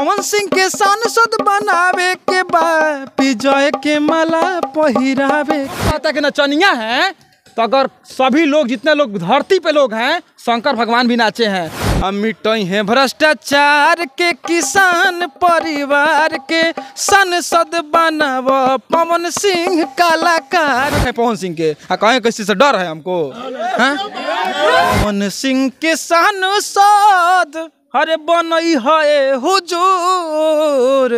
पवन सिंह के सांसद बनावे के बाजय के माला पहिरावे कहता के नचनिया है तो अगर सभी लोग जितने लोग धरती पे लोग हैं शंकर भगवान भी नाचे हैं हम हैं भ्रष्टाचार के किसान परिवार के संसद बनाव पवन सिंह कलाकार है पवन सिंह के आ कहें किसी से डर है हमको हाँ? पवन सिंह के सांसद हर बनई है हुजूर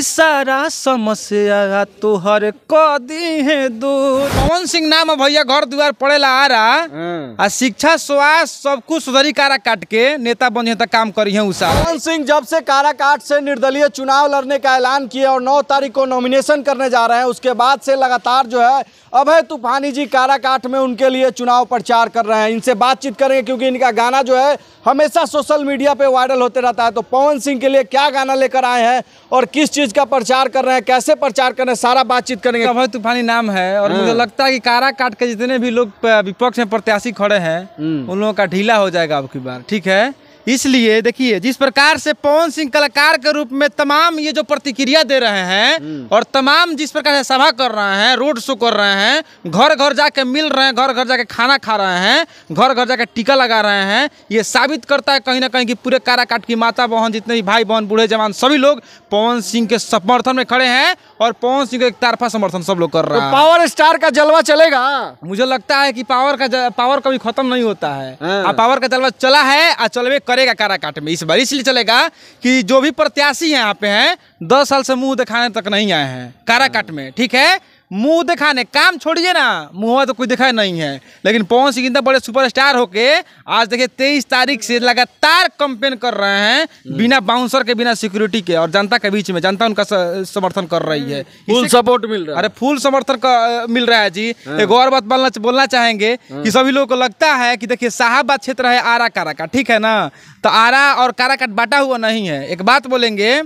सारा समस्या तोहर दूर पवन सिंह नाम भैया घर द्वार पड़े ला आ रहा आ शिक्षा स्वास्थ्य सब कुछ सुधरी कारा काट के नेता बन तक काम करी है उषा पवन सिंह जब से कारा काट से निर्दलीय चुनाव लड़ने का ऐलान किया और नौ तारीख को नॉमिनेशन करने जा रहे हैं उसके बाद से लगातार जो है अभय तूफानी जी काराकाट में उनके लिए चुनाव प्रचार कर रहे हैं इनसे बातचीत करेंगे क्योंकि इनका गाना जो है हमेशा सोशल मीडिया पे वायरल होते रहता है तो पवन सिंह के लिए क्या गाना लेकर आए हैं और किस चीज़ चीज का प्रचार कर रहे हैं कैसे प्रचार कर रहे हैं सारा बातचीत करेंगे अभय तूफानी नाम है और हाँ। मुझे लगता है कि कारा काट के जितने भी लोग विपक्ष में प्रत्याशी खड़े हैं हम्म। उन लोगों का ढीला हो जाएगा आपकी बार ठीक है इसलिए देखिए जिस प्रकार से पवन सिंह कलाकार के रूप में तमाम ये जो प्रतिक्रिया दे रहे हैं हम्म। और तमाम जिस प्रकार से सभा कर रहे हैं रोड शो कर रहे हैं घर घर जाके मिल रहे हैं घर घर जाके खाना खा रहे हैं घर घर जाके टीका लगा रहे हैं ये साबित करता है कहीं ना कहीं कि पूरे काराकाट की माता बहन जितने भी भाई बहन बूढ़े जवान सभी लोग पवन सिंह के समर्थन में खड़े हैं और पवन सिंह को एक तारफा समर्थन सब लोग कर रहे तो हैं तो पावर स्टार का जलवा चलेगा मुझे लगता है कि पावर का पावर कभी खत्म नहीं होता है पावर हाँ। का जलवा चला है और चलवे करेगा काराकाट में इस बार इसलिए चलेगा कि जो भी प्रत्याशी यहाँ पे हैं दस साल से मुंह दिखाने तक नहीं आए हैं काराकाट में ठीक है मुंह दिखाने काम छोड़िए ना मुंह तो कोई दिखा नहीं है लेकिन पवन सिंह बड़े सुपरस्टार होके आज देखिए तेईस तारीख से लगातार कंपेन कर रहे हैं हम्म। बिना बाउंसर के बिना सिक्योरिटी के और जनता के बीच में जनता उनका समर्थन कर रही है फुल हम्म। सपोर्ट मिल रहा है अरे फुल समर्थन का मिल रहा है जी हाँ। एक और बात बोलना बोलना चाहेंगे हाँ। कि सभी लोगों को लगता है कि देखिये साहबाद क्षेत्र है आरा काराकाट ठीक है ना तो आरा और काराकाट बांटा हुआ नहीं है एक बात बोलेंगे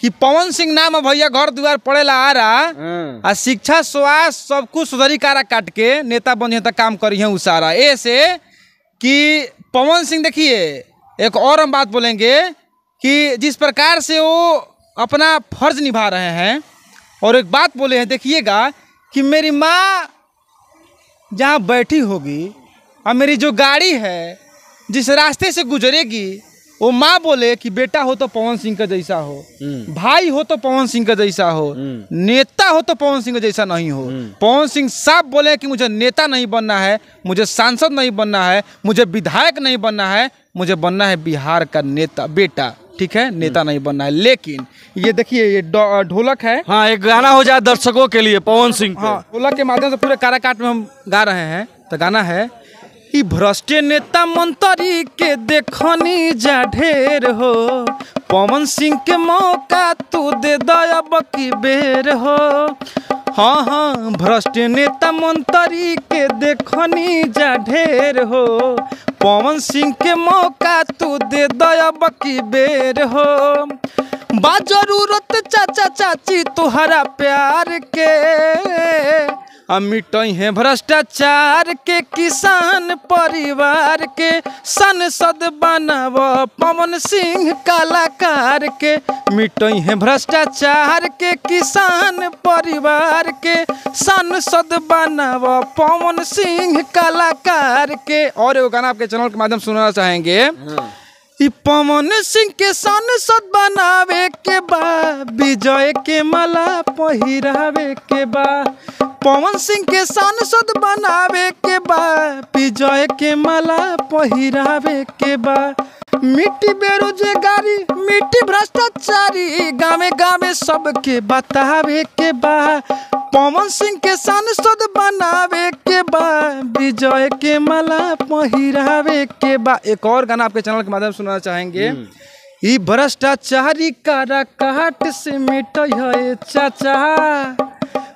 कि पवन सिंह नाम भैया घर द्वार पड़े ला आ रहा आ शिक्षा स्वास्थ्य सब कुछ सुधरी कारा काट के नेता बने तक काम करी है उसारा ऐसे कि पवन सिंह देखिए एक और हम बात बोलेंगे कि जिस प्रकार से वो अपना फर्ज निभा रहे हैं और एक बात बोले हैं देखिएगा कि मेरी माँ जहाँ बैठी होगी और मेरी जो गाड़ी है जिस रास्ते से गुजरेगी वो माँ बोले कि बेटा हो तो पवन सिंह का जैसा हो हम्म। भाई हो तो पवन सिंह का जैसा हो हम्म। नेता हो तो पवन सिंह का जैसा नहीं हो हम्म। पवन सिंह साफ बोले कि मुझे नेता नहीं बनना है मुझे सांसद नहीं बनना है मुझे विधायक नहीं बनना है मुझे बनना है बिहार का नेता बेटा ठीक है नेता नहीं बनना है लेकिन ये देखिए ये ढोलक है हाँ एक गाना हो जाए दर्शकों के लिए पवन सिंह हाँ ढोलक के माध्यम से पूरे काराकाट में हम गा रहे हैं तो गाना है भ्रष्ट नेता मंत्री के देखनी जा ढेर हो पवन सिंह के मौका तू दे दयाब की बेर हो हाँ हाँ भ्रष्ट नेता मंत्री के देखनी जा ढेर हो पवन सिंह के मौका तू दे दयाब की बेर हो बा जरूरत चाचा चाची तुहरा प्यार के अमिट हैं भ्रष्टाचार के किसान परिवार के संसद बनाव पवन सिंह कलाकार के मिट हैं भ्रष्टाचार के किसान परिवार के संसद बनाव पवन सिंह कलाकार के और वो गाना आपके चैनल के माध्यम सुनना चाहेंगे पवन सिंह के सांसद बनावे के बा विजय के माला पहिरावे के बा पवन सिंह के सांसद बनावे के बा विजय के माला पहिरावे के बा मिट्टी बेरोजगारी मिट्टी भ्रष्टाचारी गावे गावे सबके बतावे के बा पवन सिंह के सांसद बनावे के बा विजय के माला पहिरावे के बा एक और गाना आपके चैनल के माध्यम से सुनना चाहेंगे हम्म। भ्रष्टाचारी कारा काट से मिट चाचा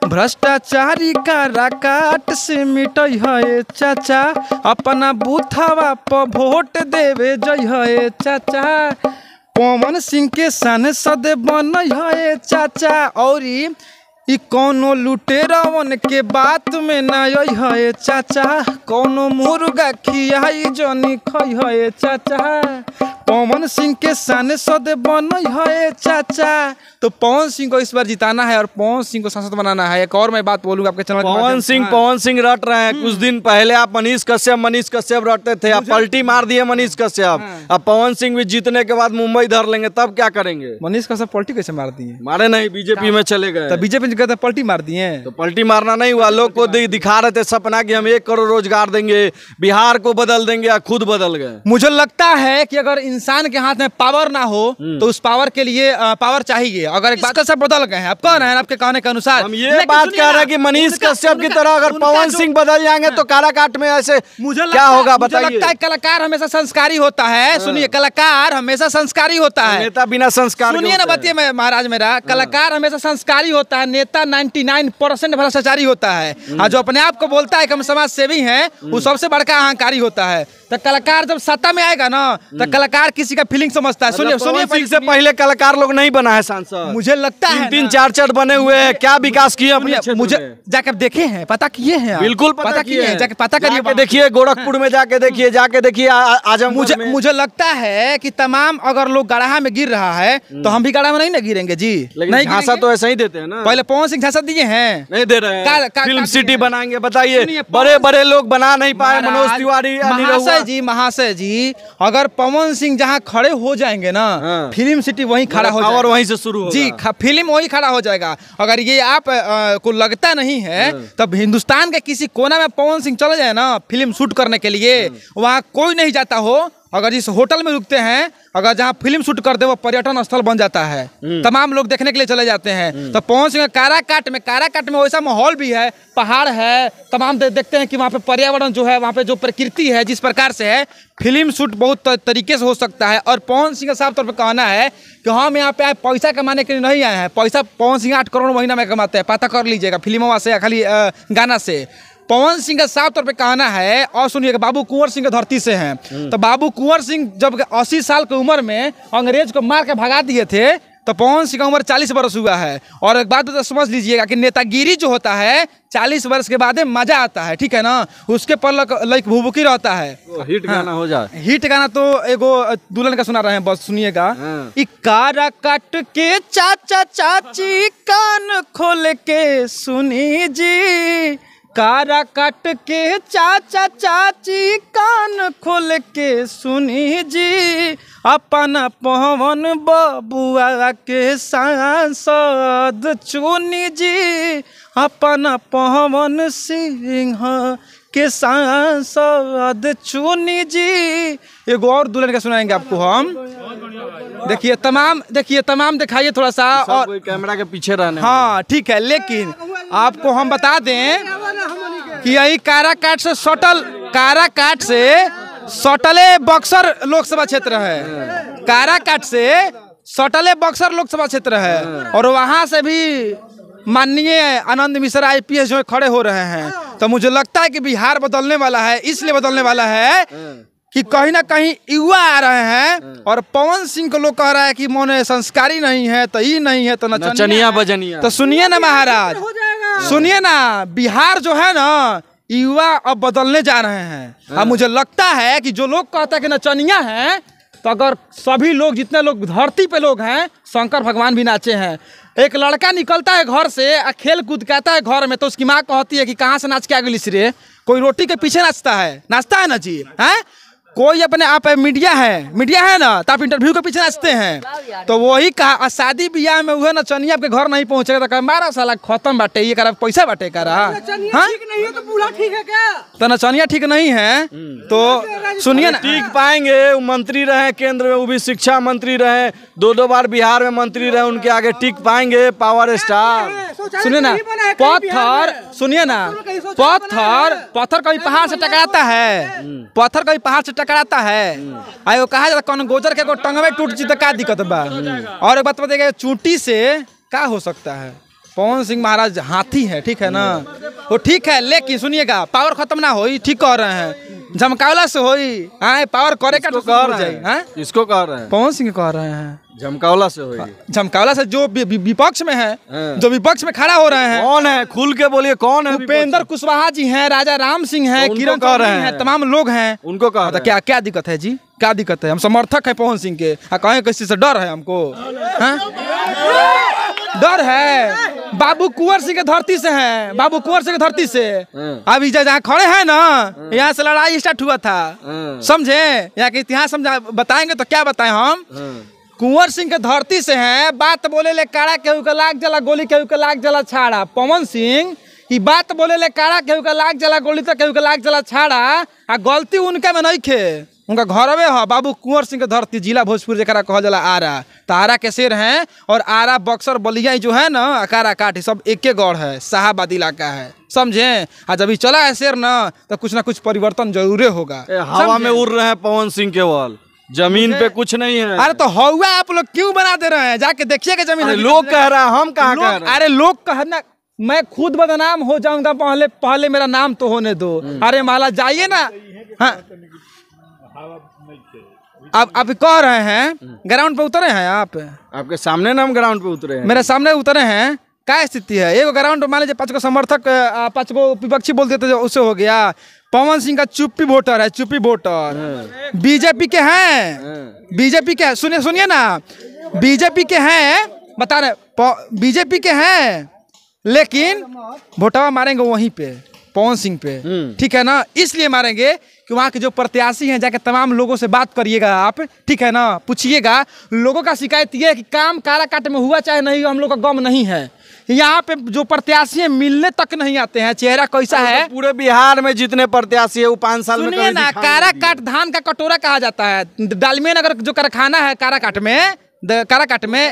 भ्रष्टाचारी का राकाट से मिट है चाचा अपना बूथवा पर वोट देवे जय है चाचा पवन सिंह के सांसद बन है चाचा और कौनो लुटेरावन के बात में ना है चाचा कौनो मुर्गा खियाई जनी खई है चाचा पवन सिंह के सांसद बन है चाचा तो पवन सिंह को इस बार जिताना है और पवन सिंह को सांसद बनाना है एक और मैं बात बोलूंगा आपके चैनल पवन सिंह पवन सिंह रट रहे हैं कुछ दिन पहले आप मनीष कश्यप मनीष कश्यप रटते थे आप पलटी मार दिए मनीष कश्यप हाँ। अब पवन सिंह भी जीतने के बाद मुंबई धर लेंगे तब क्या करेंगे मनीष कश्यप पलटी कैसे मार दिए मारे नहीं बीजेपी में चले गए बीजेपी कहते पलटी मार दिए तो पलटी मारना नहीं हुआ लोग को दिखा रहे थे सपना की हम एक करोड़ रोजगार देंगे बिहार को बदल देंगे या खुद बदल गए मुझे लगता है की अगर इन इंसान के हाथ में पावर ना हो हम्म। तो उस पावर के लिए पावर चाहिए अगर एक बात सब बदल गए आप कौन है आपके कहने के अनुसार हम ये बात कह रहे हैं कि मनीष कश्यप की तरह अगर पवन सिंह बदल जाएंगे तो हाँ। काराकाट में ऐसे मुझे क्या होगा बताइए लगता है कलाकार हमेशा संस्कारी होता है हाँ। सुनिए कलाकार हमेशा संस्कारी होता है नेता बिना संस्कार सुनिए ना बताइए महाराज मेरा हाँ। कलाकार हमेशा संस्कारी होता है नेता नाइन्टी भ्रष्टाचारी होता है हम्म। जो अपने आप को बोलता है कि हम समाज सेवी है वो हम्म। सबसे बड़का अहंकारी होता है तो कलाकार जब सत्ता में आएगा ना तो हम्म। कलाकार किसी का फीलिंग समझता है सुनिए मतलब सुनिए सिंह से पहले कलाकार लोग नहीं बना है सांसद मुझे लगता है तीन चार चार बने हुए हैं क्या विकास किए अपने मुझे जाकर देखे हैं पता किए हैं बिल्कुल पता किए हैं जाके पता करिए देखिए गोरखपुर में जाके देखिए हम्म। जाके देखिए आज मुझे मुझे लगता है की तमाम अगर लोग गढ़ा में गिर रहा है तो हम्म। हम भी गढ़ा में नहीं ना गिरेंगे जी नहीं झांसा तो ऐसा ही देते हैं ना पहले पवन सिंह झांसा दिए हैं नहीं दे रहे फिल्म सिटी बनाएंगे बताइए बड़े बड़े लोग बना नहीं पाए मनोज तिवारी जी महाशय जी अगर पवन सिंह जहाँ खड़े हो जाएंगे ना हाँ। फिल्म सिटी वहीं खड़ा मतलब हो और वहीं से शुरू जी फिल्म वही खड़ा हो जाएगा अगर ये आप आ, को लगता नहीं है हाँ। तब हिंदुस्तान के किसी कोना में पवन सिंह चले जाए ना फिल्म शूट करने के लिए हाँ। वहाँ कोई नहीं जाता हो अगर जिस होटल में रुकते हैं अगर जहाँ फिल्म शूट करते हैं वो पर्यटन स्थल बन जाता है हम्म। तमाम लोग देखने के लिए चले जाते हैं हम्म। तो पहुंच गए काराकाट में काराकाट में वैसा माहौल भी है पहाड़ है तमाम दे, देखते हैं कि वहाँ पे पर्यावरण जो है वहाँ पे जो प्रकृति है जिस प्रकार से है फिल्म शूट बहुत तरीके से हो सकता है और पवन सिंह साफ तौर पर कहना है कि हम यहाँ पे आए पैसा कमाने के लिए नहीं आए हैं पैसा पवन सिंह आठ करोड़ महीना में कमाते हैं पता कर लीजिएगा फिल्मों से खाली गाना से पवन सिंह का साफ तौर पे कहना है और सुनिएगा बाबू कुंवर सिंह धरती से हैं हम्म। तो बाबू कुंवर सिंह जब अस्सी साल की उम्र में अंग्रेज को मार के भगा दिए थे तो पवन सिंह का उम्र चालीस वर्ष हुआ है और एक बात तो समझ लीजिएगा कि नेतागिरी जो होता है चालीस वर्ष के बाद मजा आता है ठीक है ना उसके पर लाइक भूभुकी रहता है तो हिट हाँ, गाना हो जाए हिट गाना तो एगो दुल्हन का सुना रहे हैं बस सुनिएगा हाँ। इकारा काट के चाचा चाची कान खोल के सुनी जी कारा कट के चाचा चाची कान खोल के सुनी जी अपन पवन बबुआ के सांसद चुनी जी अपन पवन सिंह के सांसद चुनी जी एगो और दुल्हन का सुनाएंगे आपको हम देखिए तमाम देखिए तमाम दिखाइए थोड़ा सा और कैमरा के पीछे रहने हाँ ठीक है लेकिन आपको हम बता दें कि यही काराकाट से सटल काराकाट से सटले बक्सर लोकसभा क्षेत्र है काराकाट से सटले बक्सर लोकसभा क्षेत्र है और वहाँ से भी माननीय आनंद मिश्रा आईपीएस जो खड़े हो रहे हैं तो मुझे लगता है कि बिहार बदलने वाला है इसलिए बदलने वाला है कि कहीं ना कहीं युवा आ रहे हैं और पवन सिंह को लोग कह रहा है कि मोने संस्कारी नहीं है तो ये नहीं है तो नचनिया बजनिया तो सुनिए ना महाराज हाँ। सुनिए ना बिहार जो है ना युवा अब बदलने जा रहे हैं हाँ। अब मुझे लगता है कि जो लोग कहता है कि नचनिया है तो अगर सभी लोग जितने लोग धरती पे लोग हैं शंकर भगवान भी नाचे हैं एक लड़का निकलता है घर से खेल कूद कहता है घर में तो उसकी माँ कहती है कि कहाँ से नाच के आ गई रे कोई रोटी के पीछे नाचता है नाचता है ना जी हैं कोई अपने आप मीडिया है मीडिया है ना तो आप इंटरव्यू के पीछे नाचते हैं तो वही कहा शादी ब्याह में ना चनिया आपके घर नहीं पहुँचे तो मारा साला खत्म बाटे ये करा पैसा बाटे करा तो तो नचनिया हाँ? ठीक नहीं है तो, तो, हम्म। तो सुनिए ना ठीक पाएंगे वो मंत्री रहे केंद्र में वो भी शिक्षा मंत्री रहे दो दो बार बिहार में मंत्री रहे उनके आगे टिक पाएंगे पावर स्टार सुनिए तो ना पत्थर सुनिए ना पत्थर पत्थर कभी पहाड़ से टकराता है पत्थर कभी पहाड़ से टकराता है आयो कहा जाता कौन गोजर के टंगवे टूट जी तो क्या दिक्कत बा और एक बात बताइए चूटी से क्या हो सकता है पवन सिंह महाराज हाथी है ठीक है ना हम्म। वो ठीक है लेकिन सुनिएगा पावर खत्म ना हो ठीक कह रहे हैं झमकावला से हो पावर हाँ, करे का तो कह रहे हैं इसको कह रहे हैं पवन सिंह कह रहे हैं झमकावला से हो हाँ, झमकावला से जो विपक्ष में है हाँ। जो विपक्ष में खड़ा हो रहे हैं कौन है खुल के बोलिए कौन है उपेंद्र कुशवाहा जी हैं राजा राम सिंह तो है किरण कह रहे हैं तमाम लोग हैं उनको कह रहे क्या क्या दिक्कत है जी क्या दिक्कत है हम समर्थक है पवन सिंह के कहें किसी से डर है हमको डर है बाबू कुंवर सिंह के धरती से हैं बाबू कुंवर सिंह के धरती से अभी जहाँ खड़े हैं ना हाँ। यहाँ से लड़ाई स्टार्ट हुआ था हाँ। समझे यहाँ के इतिहास समझा बताएंगे तो क्या बताएं हम हाँ। कुंवर सिंह के धरती से हैं बात बोले ले काड़ा केहू का लाग जला गोली केहू के लाग जला छाड़ा पवन सिंह ई बात बोले ले काड़ा केहू का लाग जला गोली तो केहू का लाग जला छाड़ा आ गलती उनके में नहीं खे उनका घर में हा बाबू कुंवर सिंह के धरती जिला भोजपुर जरा कहा जला आरा तो आरा के शेर हैं और आरा बक्सर बलिया जो है ना अकारा काठी सब एक के है शाहबाद इलाका है समझे आ जब चला है शेर ना तो कुछ ना कुछ परिवर्तन जरूर होगा हवा में उड़ रहे हैं पवन सिंह केवल जमीन पे कुछ नहीं है अरे तो हवा आप लोग क्यों बना दे रहे हैं जाके देखिएगा जमीन लोग कह रहा है हम कहा अरे लोग कहना मैं खुद बदनाम हो जाऊंगा पहले पहले मेरा नाम तो होने दो हम्म। अरे माला जाइए ना तो हाँ आप अब कह रहे हैं ग्राउंड पे उतरे हैं आप आपके सामने ना हम ग्राउंड पे उतरे हैं मेरे सामने उतरे हैं क्या स्थिति है एक ग्राउंड मान लीजिए पाँच को समर्थक पाँच को विपक्षी बोलते थे उससे हो गया पवन सिंह का चुप्पी वोटर है चुप्पी वोटर हाँ। बीजेपी के हैं हाँ। बीजेपी के सुनिए सुनिए ना बीजेपी के हैं बता रहे बीजेपी के हैं लेकिन वोटवा मारेंगे वहीं पे पवन सिंह पे हम्म। ठीक है ना इसलिए मारेंगे कि वहाँ के जो प्रत्याशी हैं जाके तमाम लोगों से बात करिएगा आप ठीक है ना पूछिएगा लोगों का शिकायत ये है कि काम काराकाट में हुआ चाहे नहीं हम लोग का गम नहीं है यहाँ पे जो प्रत्याशी मिलने तक नहीं आते हैं चेहरा कैसा तो है पूरे बिहार में जितने प्रत्याशी है वो पाँच साल में ना काराकाट धान का कटोरा कहा जाता है डालमिया नगर जो कारखाना है काराकाट में काराकाट में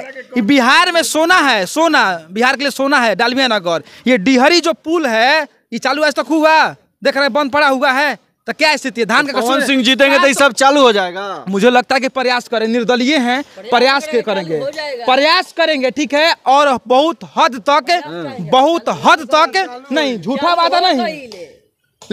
बिहार में सोना है सोना बिहार के लिए सोना है डालमिया नगर ये डिहरी जो पुल है ये चालू आज तक हुआ देख रहे बंद पड़ा हुआ है तो क्या स्थिति है धान का तो कसूर सिंह जीतेंगे तो ये हाँ, तो सब चालू हो जाएगा मुझे लगता है कि प्रयास करें निर्दलीय हैं प्रयास के करेंगे प्रयास करेंगे ठीक है और बहुत हद तक बहुत हद तक नहीं झूठा वादा नहीं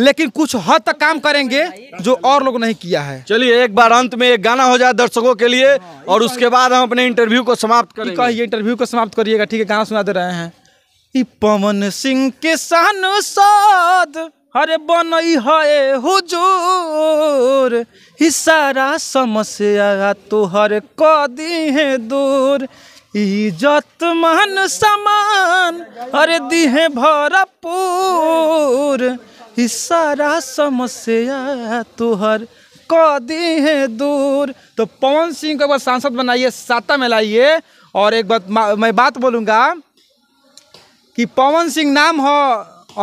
लेकिन कुछ हद तक काम करेंगे जो और लोग नहीं किया है चलिए एक बार अंत में एक गाना हो जाए दर्शकों के लिए हाँ, और उसके बाद हम अपने इंटरव्यू को समाप्त करेंगे कहिए इंटरव्यू को समाप्त करिएगा ठीक है गाना सुना दे रहे हैं पवन सिंह किसान सौ अरे बन है हुजूर ही सारा समस्या तोहर क कदी है दूर इजत मान समान अरे दी है भरपूर ही सारा समस्या तोहर क कदी है दूर तो पवन सिंह को एक बार सांसद बनाइए साता में लाइए और एक बात मैं बात बोलूँगा कि पवन सिंह नाम हो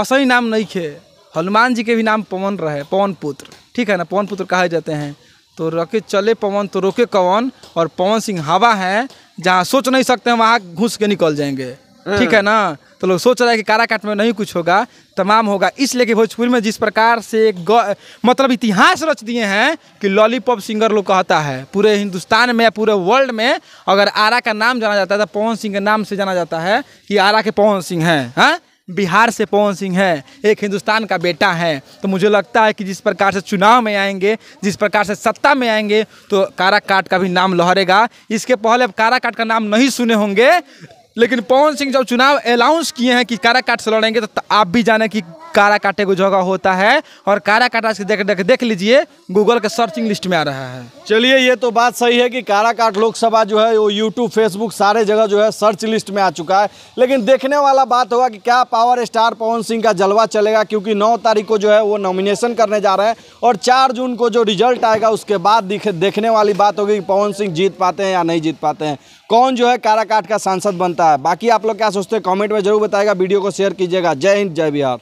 असही नाम नहीं खे हनुमान जी के भी नाम पवन रहे पवन पुत्र ठीक है ना पवन पुत्र कहा जाते हैं तो रखे चले पवन तो रोके कवन और पवन सिंह हवा है जहाँ सोच नहीं सकते हैं वहाँ घुस के निकल जाएंगे हाँ। ठीक है ना तो लोग सोच रहे हैं कि काराकाट में नहीं कुछ होगा तमाम होगा इसलिए कि भोजपुरी में जिस प्रकार से मतलब इतिहास रच दिए हैं कि लॉलीपॉप सिंगर लोग कहता है पूरे हिंदुस्तान में या पूरे वर्ल्ड में अगर आरा का नाम जाना जाता है तो पवन सिंह के नाम से जाना जाता है कि आरा के पवन सिंह हैं हाँ बिहार से पवन सिंह है एक हिंदुस्तान का बेटा है तो मुझे लगता है कि जिस प्रकार से चुनाव में आएंगे जिस प्रकार से सत्ता में आएंगे तो काराकाट का भी नाम लहरेगा इसके पहले अब काराकाट का नाम नहीं सुने होंगे लेकिन पवन सिंह जब चुनाव अनाउंस किए हैं कि कारा काट से लड़ेंगे तो आप भी जाने कि कारा काटे को जगह होता है और कारा काटा से देख देख देख लीजिए गूगल के सर्चिंग लिस्ट में आ रहा है चलिए ये तो बात सही है कि कारा काट लोकसभा जो है वो यूट्यूब फेसबुक सारे जगह जो है सर्च लिस्ट में आ चुका है लेकिन देखने वाला बात होगा कि क्या पावर स्टार पवन सिंह का जलवा चलेगा क्योंकि नौ तारीख को जो है वो नॉमिनेशन करने जा रहे हैं और चार जून को जो रिजल्ट आएगा उसके बाद देखने वाली बात होगी कि पवन सिंह जीत पाते हैं या नहीं जीत पाते हैं कौन जो है काराकाट का सांसद बनता है बाकी आप लोग क्या सोचते हैं कमेंट में जरूर बताएगा वीडियो को शेयर कीजिएगा जय हिंद जय बिहार